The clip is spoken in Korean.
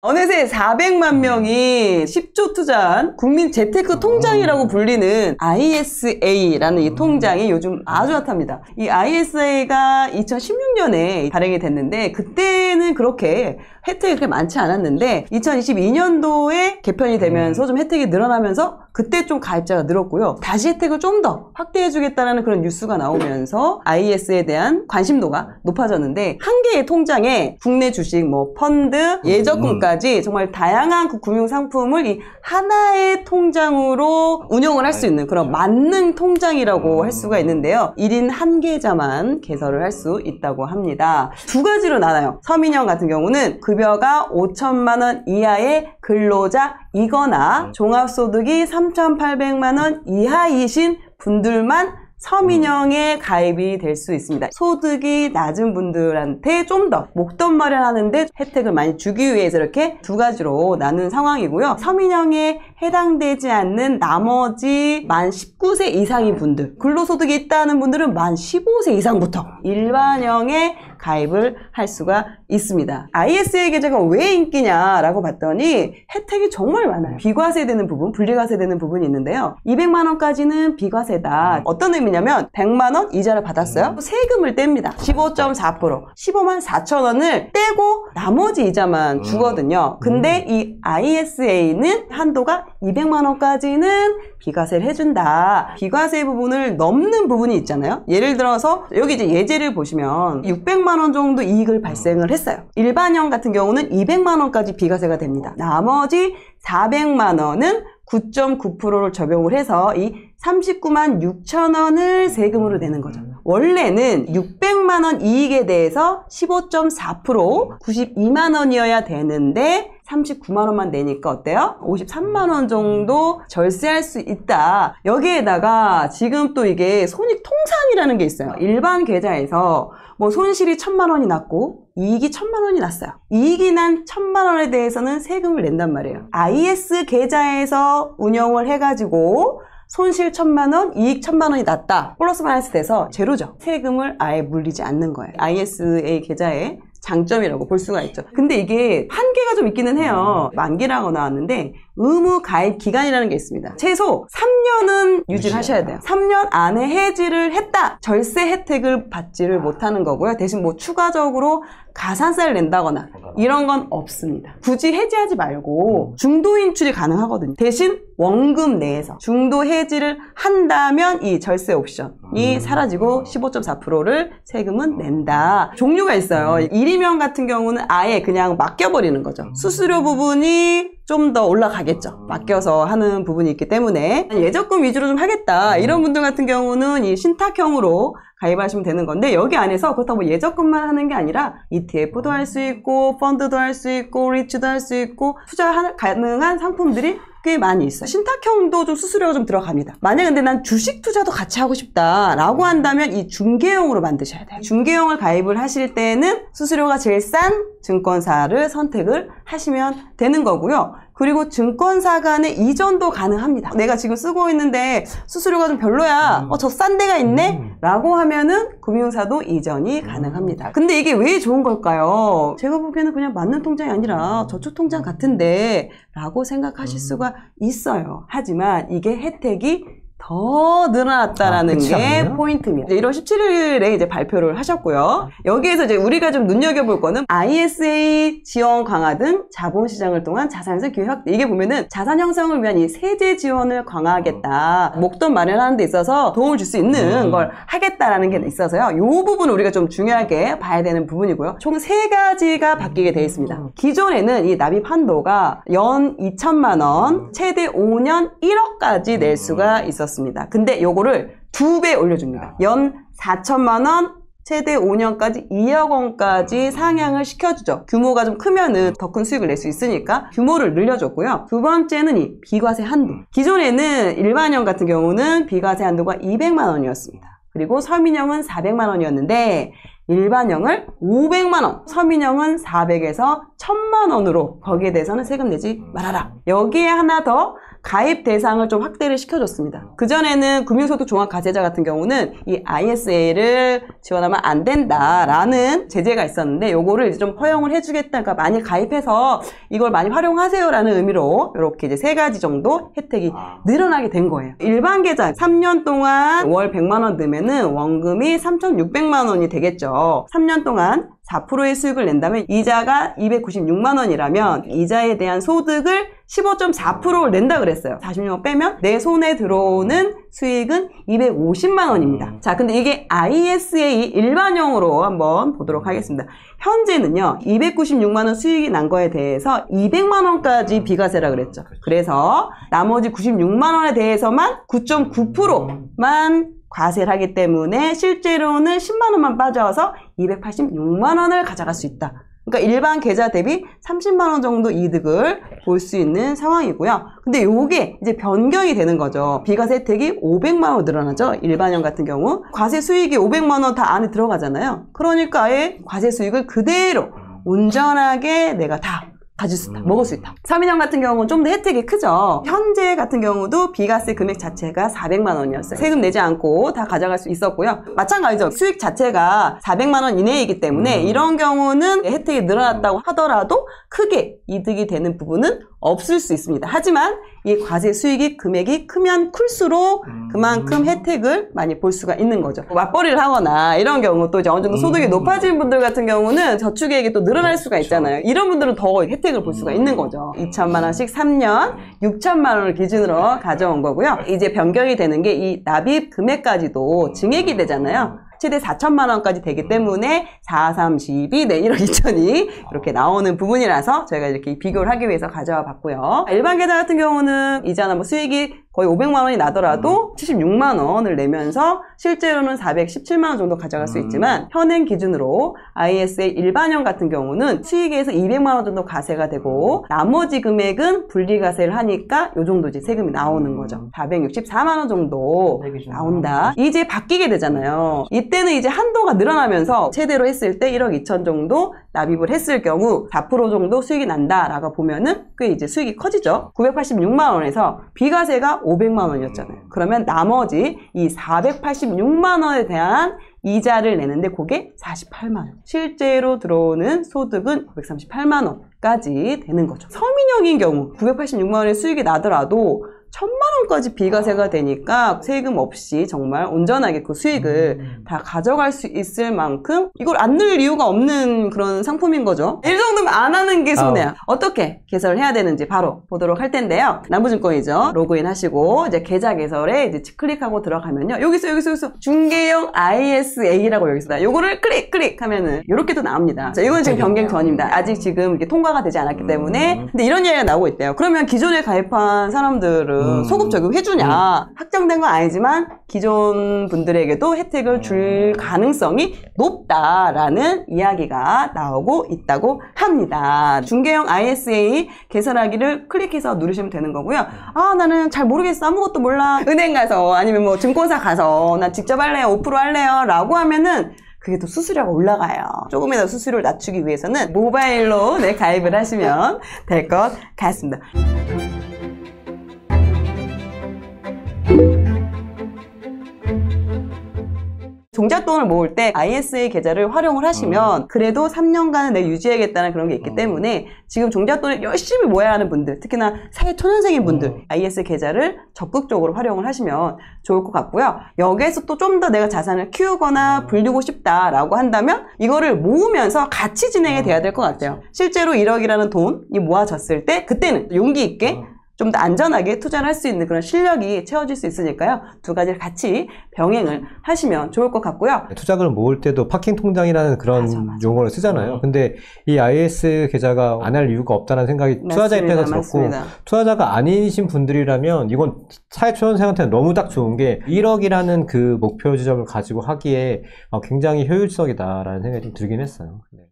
어느새 400만 음. 명이 10조 투자한 국민 재테크 아. 통장이라고 불리는 ISA라는 이 아. 통장이 요즘 아주 핫합니다. 이 ISA가 2016년에 발행이 됐는데 그때는 그렇게 혜택이 그렇게 많지 않았는데 2022년도에 개편이 음. 되면서 좀 혜택이 늘어나면서 그때 좀 가입자가 늘었고요. 다시 혜택을 좀 더확대해주겠다는 그런 뉴스가 나오면서 IS에 대한 관심도가 높아졌는데 한 개의 통장에 국내 주식, 뭐 펀드, 음. 예적금까지 지까지 정말 다양한 그 금융 상품을 이 하나의 통장으로 운영을 할 수 있는 그런 만능 음. 통장이라고 할 음. 수가 있는데요. 1인 한 계좌만 개설을 할 수 있다고 합니다. 두 가지로 나눠요. 서민형 같은 경우는 급여가 5천만 원 이하의 근로자 이거나 음. 종합소득이 3,800만 원 이하이신 분들만 서민형에 음. 가입이 될 수 있습니다. 소득이 낮은 분들한테 좀 더 목돈 마련하는데 혜택을 많이 주기 위해서 이렇게 두 가지로 나눈 상황이고요. 서민형에 해당되지 않는 나머지 만 19세 이상인 분들, 근로소득이 있다는 분들은 만 15세 이상부터 일반형에 가입을 할 수가 있습니다. ISA 계좌가 왜 인기냐라고 봤더니 혜택이 정말 많아요. 비과세 되는 부분, 분리과세 되는 부분이 있는데요. 200만 원까지는 비과세다. 어떤 의미냐면 100만 원 이자를 받았어요. 음. 세금을 뗍니다. 15.4% 15만 4천 원을 떼고 나머지 이자만 음. 주거든요. 근데 음. 이 ISA는 한도가 200만 원까지는 비과세를 해준다. 비과세 부분을 넘는 부분이 있잖아요. 예를 들어서 여기 이제 예제를 보시면 600만 원 정도 이익을 발생을 했어요. 일반형 같은 경우는 200만 원까지 비과세가 됩니다. 나머지 400만 원은 9.9%를 적용을 해서 이 39만 6천 원을 세금으로 내는 거죠. 원래는 600만 원 이익에 대해서 15.4% 92만 원이어야 되는데 39만 원만 내니까 어때요? 53만 원 정도 절세할 수 있다. 여기에다가 지금 또 이게 손익 통산이라는 게 있어요. 일반 계좌에서 뭐 손실이 천만 원이 났고 이익이 천만 원이 났어요. 이익이 난 천만 원에 대해서는 세금을 낸단 말이에요. IS 계좌에서 운영을 해가지고 손실 천만 원, 이익 천만 원이 났다. 플러스 마이너스 돼서 제로죠. 세금을 아예 물리지 않는 거예요. ISA 계좌에 장점이라고 볼 수가 있죠. 근데 이게 한계가 좀 있기는 해요. 음. 만기라고 나왔는데 의무 가입 기간이라는 게 있습니다. 최소 3년은 유지를 하셔야 돼요. 3년 안에 해지를 했다. 절세 혜택을 받지를 못하는 거고요. 대신 뭐 추가적으로 가산세를 낸다거나 이런 건 없습니다. 굳이 해지하지 말고 중도 인출이 가능하거든요. 대신 원금 내에서 중도 해지를 한다면 이 절세 옵션이 음. 사라지고 15.4%를 세금은 낸다. 종류가 있어요. 1인명 음. 같은 경우는 아예 그냥 맡겨버리는 거죠. 음. 수수료 부분이 좀더 올라가겠죠 맡겨서 하는 부분이 있기 때문에 예적금 위주로 좀 하겠다 음. 이런 분들 같은 경우는 이 신탁형으로 가입하시면 되는 건데 여기 안에서 그렇다고 뭐 예적금만 하는 게 아니라 ETF도 할 수 있고 펀드도 할 수 있고 리츠도 할 수 있고 투자 가능한 상품들이 꽤 많이 있어요 신탁형도 좀 수수료가 좀 들어갑니다 만약 에 근데 난 주식 투자도 같이 하고 싶다라고 음. 한다면 이 중개형으로 만드셔야 돼요 중개형을 가입을 하실 때는 수수료가 제일 싼 증권사를 선택을 하시면 되는 거고요. 그리고 증권사 간의 이전도 가능합니다. 내가 지금 쓰고 있는데 수수료가 좀 별로야. 음. 어, 저 싼 데가 있네? 음. 라고 하면은 금융사도 이전이 음. 가능합니다. 근데 이게 왜 좋은 걸까요? 제가 보기에는 그냥 맞는 통장이 아니라 저축통장 같은데 라고 생각하실 수가 있어요. 하지만 이게 혜택이 더 늘어났다라는 아, 게 포인트입니다. 1월 17일에 이제 발표를 하셨고요. 여기에서 이제 우리가 좀 눈여겨볼 거는 ISA 지원 강화 등 자본시장을 통한 자산에서 기회 확대. 이게 보면은 자산 형성을 위한 이 세제 지원을 강화하겠다. 어. 목돈 마련하는 데 있어서 도움을 줄 수 있는 음. 걸 하겠다라는 게 있어서요. 이 부분 을 우리가 좀 중요하게 봐야 되는 부분이고요. 총 세 가지가 바뀌게 되어 있습니다. 음. 기존에는 이 납입 한도가 연 2천만 원, 음. 최대 5년 1억까지 낼 음. 수가 있었어요. 올렸습니다. 근데 요거를 두 배 올려줍니다. 연 4천만 원, 최대 5년까지 2억 원까지 음. 상향을 시켜주죠. 규모가 좀 크면은 더 큰 수익을 낼 수 있으니까 규모를 늘려줬고요. 두 번째는 이 비과세 한도. 음. 기존에는 일반형 같은 경우는 비과세 한도가 200만 원이었습니다. 그리고 서민형은 400만 원이었는데 일반형을 500만 원, 서민형은 400에서 1000만 원으로 거기에 대해서는 세금 내지 말아라. 음. 여기에 하나 더 가입 대상을 좀 확대를 시켜줬습니다. 그전에는 금융소득 종합과세자 같은 경우는 이 ISA를 지원하면 안 된다라는 제재가 있었는데 요거를 이제 좀 허용을 해주겠다. 그러니까 많이 가입해서 이걸 많이 활용하세요라는 의미로 이렇게 이제 세 가지 정도 혜택이 아. 늘어나게 된 거예요. 일반 계좌 3년 동안 월 100만 원 넣으면은 원금이 3,600만 원이 되겠죠. 3년 동안 4%의 수익을 낸다면 이자가 296만 원이라면 이자에 대한 소득을 15.4%를 낸다 그랬어요 46만 원 빼면 내 손에 들어오는 수익은 250만 원입니다 자 근데 이게 ISA 일반형으로 한번 보도록 하겠습니다 현재는요 296만 원 수익이 난 거에 대해서 200만 원까지 비과세라 그랬죠 그래서 나머지 96만 원에 대해서만 9.9%만 과세를 하기 때문에 실제로는 10만 원만 빠져와서 286만 원을 가져갈 수 있다. 그러니까 일반 계좌 대비 30만 원 정도 이득을 볼 수 있는 상황이고요. 근데 이게 이제 변경이 되는 거죠. 비과세 혜택이 500만 원으로 늘어나죠. 일반형 같은 경우 과세 수익이 500만 원 다 안에 들어가잖아요. 그러니까 아예 과세 수익을 그대로 온전하게 내가 다 가질 수 있다, 음. 먹을 수 있다. 3인형 같은 경우는 좀 더 혜택이 크죠. 현재 같은 경우도 비과세 금액 자체가 400만 원이었어요. 그렇죠. 세금 내지 않고 다 가져갈 수 있었고요. 마찬가지죠. 수익 자체가 400만 원 이내이기 때문에 음. 이런 경우는 혜택이 늘어났다고 하더라도 크게 이득이 되는 부분은 없을 수 있습니다. 하지만 이 과세 수익이 금액이 크면 클수록 음. 그만큼 혜택을 많이 볼 수가 있는 거죠. 맞벌이를 하거나 이런 경우 또 이제 어느 정도 소득이 음. 높아진 분들 같은 경우는 저축액이 또 늘어날 수가 그렇죠. 있잖아요. 이런 분들은 더 혜택 혜택을 볼 수가 있는 거죠 2천만 음. 원씩 3년 6천만 원을 기준으로 가져온 거고요 음. 이제 변경이 되는 게 이 납입 금액까지도 음. 증액이 되잖아요 최대 4천만 원까지 되기 때문에 4, 3, 12, 네, 1억 2천이 이렇게 나오는 부분이라서 저희가 이렇게 비교를 하기 위해서 가져와 봤고요. 일반 계좌 같은 경우는 이자나 뭐 수익이 거의 500만 원이 나더라도 음. 76만 원을 내면서 실제로는 417만 원 정도 가져갈 수 음. 있지만 현행 기준으로 IS의 일반형 같은 경우는 수익에서 200만 원 정도 가세가 되고 음. 나머지 금액은 분리가세를 하니까 요 정도지 세금이 나오는 음. 거죠. 464만 원 정도 네, 그 나온다. 이제 바뀌게 되잖아요. 이때는 이제 한도가 늘어나면서 최대로 했을 때 1억 2천 정도 납입을 했을 경우 4% 정도 수익이 난다라고 보면은 꽤 이제 수익이 커지죠. 986만 원에서 비과세가 500만 원이었잖아요. 음. 그러면 나머지 이 486만 원에 대한 이자를 내는데 그게 48만 원. 실제로 들어오는 소득은 938만 원까지 되는 거죠. 서민형인 경우 986만 원의 수익이 나더라도 1 0 0 0만 원까지 비과세가 아. 되니까 세금 없이 정말 온전하게 그 수익을 음. 다 가져갈 수 있을 만큼 이걸 안늘 이유가 없는 그런 상품인 거죠. 일 정도면 안 하는 게 손해야. 아. 어. 떻게 개설을 해야 되는지 바로 보도록 할 텐데요. 남부증권이죠. 로그인 하시고 이제 계좌 개설에 이제 클릭하고 들어가면요. 여기서 여기서 여기서 중개형 ISA라고 여기 있습니 요거를 클릭 클릭 하면은 이렇게 도 나옵니다. 자, 이건 지금 아, 변경 전입니다. 아직 지금 이게 통과가 되지 않았기 음. 때문에 근데 이런 이야기가 나오고 있대요. 그러면 기존에 가입한 사람들은 음. 소급 보험 음. 적용해주냐. 음. 확정된 건 아니지만 기존 분들에게도 혜택을 음. 줄 가능성이 높다라는 이야기가 나오고 있다고 합니다. 중개형 ISA 개산하기를 클릭해서 누르시면 되는 거고요. 아, 나는 잘 모르겠어. 아무것도 몰라. 은행 가서 아니면 뭐 증권사 가서 나 직접 할래요. 5% 할래요. 라고 하면은 그게 또 수수료가 올라가요. 조금이라도 수수료를 낮추기 위해서는 모바일로 네, 가입을 하시면 될 것 같습니다. 종잣돈을 모을 때 ISA 계좌를 활용을 하시면 아. 그래도 3년간은 내 유지해야겠다는 그런 게 있기 아. 때문에 지금 종잣돈을 열심히 모아야 하는 분들 특히나 사회 초년생인 분들 ISA 아. 계좌를 적극적으로 활용을 하시면 좋을 것 같고요. 여기에서 또 좀 더 내가 자산을 키우거나 불리고 싶다라고 한다면 이거를 모으면서 같이 진행이 돼야 될 것 같아요. 실제로 1억이라는 돈이 모아졌을 때 그때는 용기 있게 좀더 안전하게 투자를 할 수 있는 그런 실력이 채워질 수 있으니까요. 두 가지를 같이 병행을 하시면 좋을 것 같고요. 네, 투자금을 모을 때도 파킹 통장이라는 그런 맞아, 맞아. 용어를 쓰잖아요. 음. 근데 이 IS 계좌가 안 할 이유가 없다는 생각이 맞습니다, 투자자 입장에서 들었고 투자자가 아니신 분들이라면 이건 사회초년생한테는 너무 딱 좋은 게 1억이라는 그 목표 지점을 가지고 하기에 어, 굉장히 효율적이다라는 생각이 좀 들긴 했어요. 네.